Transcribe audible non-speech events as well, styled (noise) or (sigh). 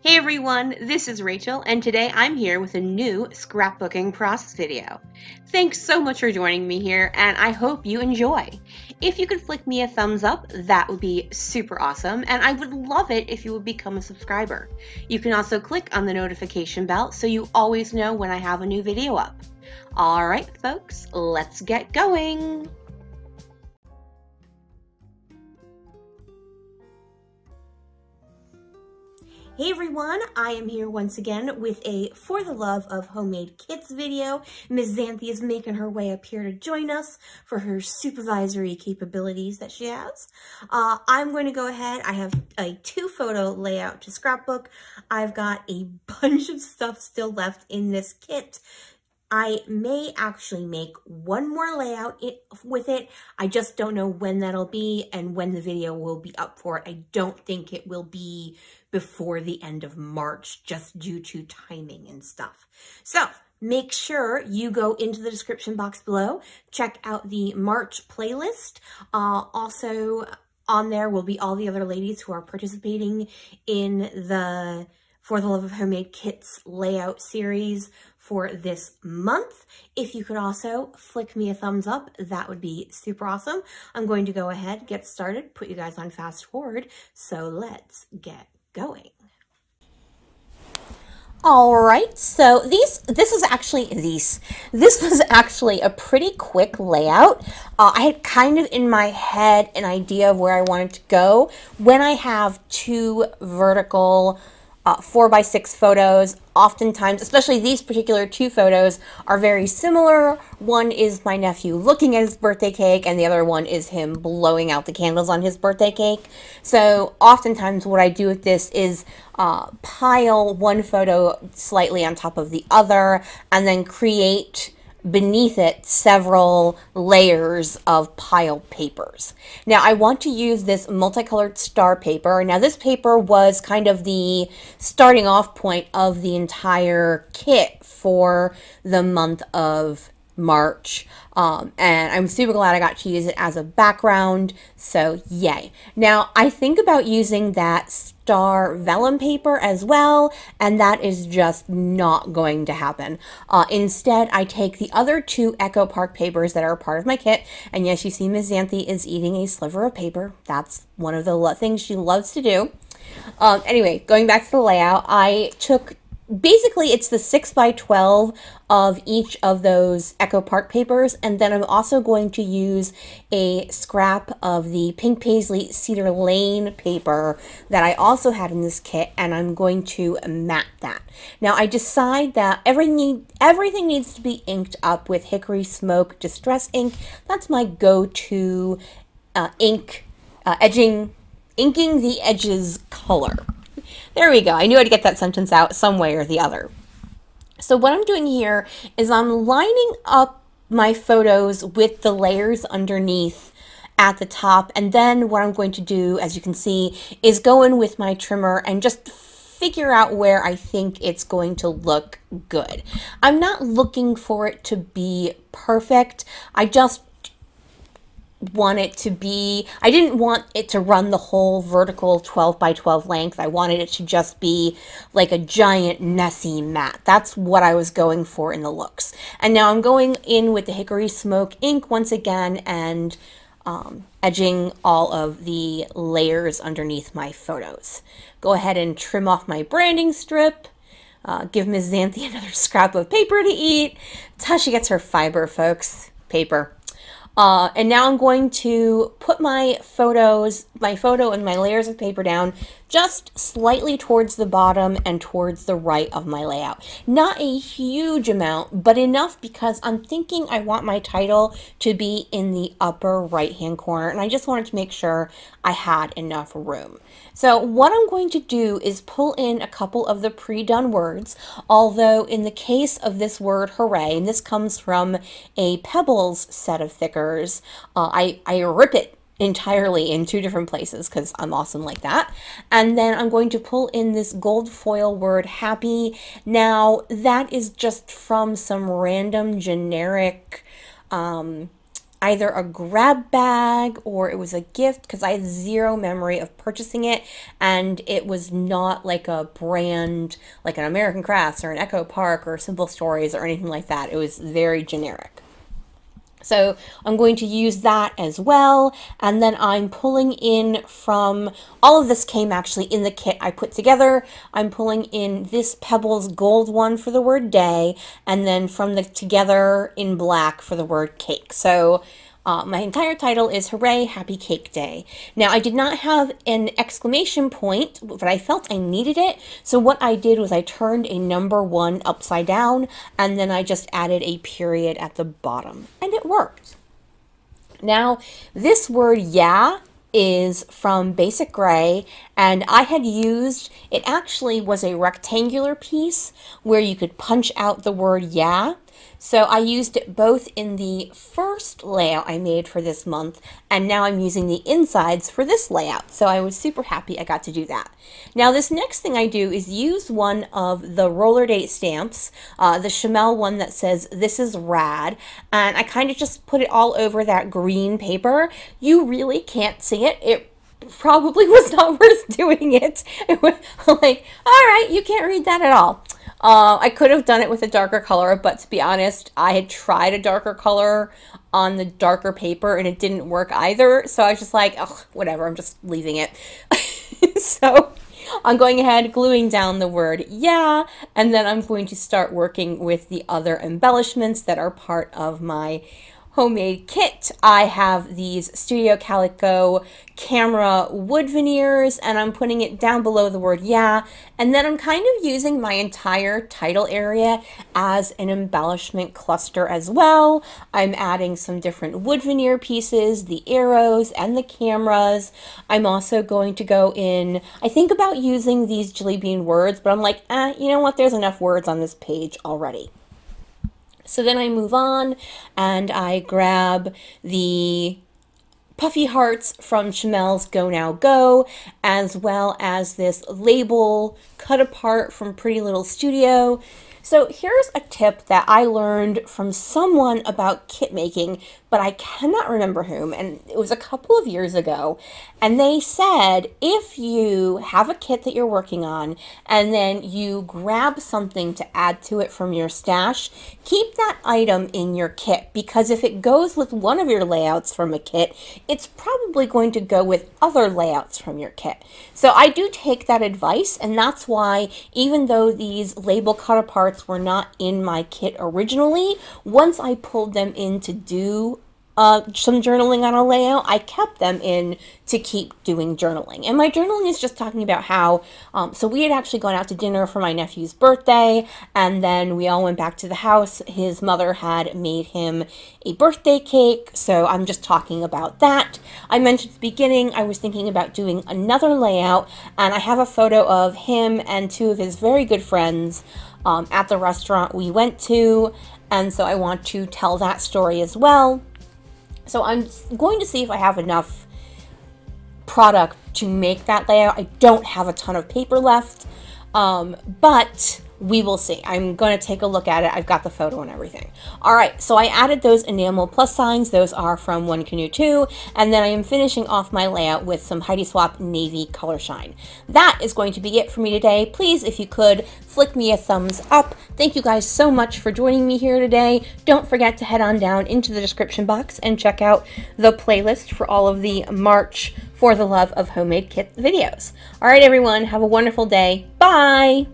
Hey everyone, this is Rachel, and today I'm here with a new scrapbooking process video. Thanks so much for joining me here, and I hope you enjoy. If you could flick me a thumbs up, that would be super awesome, and I would love it if you would become a subscriber. You can also click on the notification bell so you always know when I have a new video up. Alright folks, let's get going! Hey everyone, I am here once again with a For the Love of Homemade Kits video. Ms. Xanthi is making her way up here to join us for her supervisory capabilities that she has. Uh, I'm going to go ahead, I have a two photo layout to scrapbook. I've got a (laughs) bunch of stuff still left in this kit I may actually make one more layout with it. I just don't know when that'll be and when the video will be up for it. I don't think it will be before the end of March just due to timing and stuff. So make sure you go into the description box below, check out the March playlist. Uh, also on there will be all the other ladies who are participating in the For the Love of Homemade Kits layout series for this month. If you could also flick me a thumbs up, that would be super awesome. I'm going to go ahead, get started, put you guys on fast forward. So let's get going. All right, so these this is actually these this was actually a pretty quick layout. Uh, I had kind of in my head an idea of where I wanted to go when I have two vertical uh, four by six photos. Oftentimes, especially these particular two photos, are very similar. One is my nephew looking at his birthday cake, and the other one is him blowing out the candles on his birthday cake. So, oftentimes, what I do with this is uh, pile one photo slightly on top of the other and then create beneath it several layers of piled papers. Now I want to use this multicolored star paper. Now this paper was kind of the starting off point of the entire kit for the month of March. Um, and I'm super glad I got to use it as a background, so yay. Now, I think about using that star vellum paper as well, and that is just not going to happen. Uh, instead, I take the other two Echo Park papers that are part of my kit, and yes, you see Ms. Xanthi is eating a sliver of paper. That's one of the things she loves to do. Um, anyway, going back to the layout, I took basically it's the 6 by 12 of each of those Echo Park papers and then I'm also going to use a scrap of the Pink Paisley Cedar Lane paper that I also had in this kit and I'm going to map that. Now I decide that everything everything needs to be inked up with Hickory Smoke Distress Ink. That's my go-to uh, ink, uh, edging, inking the edges color. There we go. I knew I'd get that sentence out some way or the other. So what I'm doing here is I'm lining up my photos with the layers underneath at the top. And then what I'm going to do, as you can see, is go in with my trimmer and just figure out where I think it's going to look good. I'm not looking for it to be perfect. I just want it to be i didn't want it to run the whole vertical 12 by 12 length i wanted it to just be like a giant messy mat that's what i was going for in the looks and now i'm going in with the hickory smoke ink once again and um, edging all of the layers underneath my photos go ahead and trim off my branding strip uh, give Ms. Xanthi (laughs) another scrap of paper to eat. That's how she gets her fiber, folks. Paper. Uh, and now I'm going to put my photos, my photo and my layers of paper down just slightly towards the bottom and towards the right of my layout. Not a huge amount, but enough because I'm thinking I want my title to be in the upper right hand corner and I just wanted to make sure I had enough room. So what I'm going to do is pull in a couple of the pre-done words, although in the case of this word hooray, and this comes from a Pebbles set of thickers, uh, I, I rip it entirely in two different places because I'm awesome like that. And then I'm going to pull in this gold foil word happy. Now that is just from some random generic, um, either a grab bag or it was a gift because I have zero memory of purchasing it and it was not like a brand like an American Crafts or an Echo Park or Simple Stories or anything like that. It was very generic. So I'm going to use that as well. And then I'm pulling in from, all of this came actually in the kit I put together. I'm pulling in this Pebbles gold one for the word day, and then from the together in black for the word cake. So uh, my entire title is Hooray, Happy Cake Day. Now, I did not have an exclamation point, but I felt I needed it. So what I did was I turned a number one upside down, and then I just added a period at the bottom, and it worked. Now, this word yeah is from Basic Gray, and I had used it actually was a rectangular piece where you could punch out the word yeah. So I used it both in the first layout I made for this month, and now I'm using the insides for this layout. So I was super happy I got to do that. Now this next thing I do is use one of the Roller Date stamps, uh, the Chamel one that says, this is rad, and I kind of just put it all over that green paper. You really can't see it. It probably was not (laughs) worth doing it. (laughs) it was, like, all right, you can't read that at all. Uh, I could have done it with a darker color, but to be honest, I had tried a darker color on the darker paper and it didn't work either. So I was just like, oh, whatever, I'm just leaving it. (laughs) so I'm going ahead, gluing down the word yeah, and then I'm going to start working with the other embellishments that are part of my homemade kit. I have these Studio Calico camera wood veneers and I'm putting it down below the word yeah. And then I'm kind of using my entire title area as an embellishment cluster as well. I'm adding some different wood veneer pieces, the arrows and the cameras. I'm also going to go in, I think about using these jelly bean words, but I'm like, eh, you know what? There's enough words on this page already. So then I move on and I grab the puffy hearts from Chamel's Go Now Go, as well as this label cut apart from Pretty Little Studio. So here's a tip that I learned from someone about kit making, but I cannot remember whom, and it was a couple of years ago. And they said if you have a kit that you're working on and then you grab something to add to it from your stash, keep that item in your kit because if it goes with one of your layouts from a kit, it's probably going to go with other layouts from your kit. So I do take that advice, and that's why even though these label cut apart parts were not in my kit originally. Once I pulled them in to do uh, some journaling on a layout, I kept them in to keep doing journaling. And my journaling is just talking about how, um, so we had actually gone out to dinner for my nephew's birthday, and then we all went back to the house. His mother had made him a birthday cake, so I'm just talking about that. I mentioned at the beginning I was thinking about doing another layout, and I have a photo of him and two of his very good friends um, at the restaurant we went to, and so I want to tell that story as well. So I'm going to see if I have enough product to make that layout. I don't have a ton of paper left, um, but we will see. I'm going to take a look at it. I've got the photo and everything. All right, so I added those enamel plus signs. Those are from One Canoe 2. And then I am finishing off my layout with some Heidi Swap Navy Color Shine. That is going to be it for me today. Please, if you could, flick me a thumbs up. Thank you guys so much for joining me here today. Don't forget to head on down into the description box and check out the playlist for all of the March For the Love of Homemade Kit videos. All right, everyone, have a wonderful day. Bye!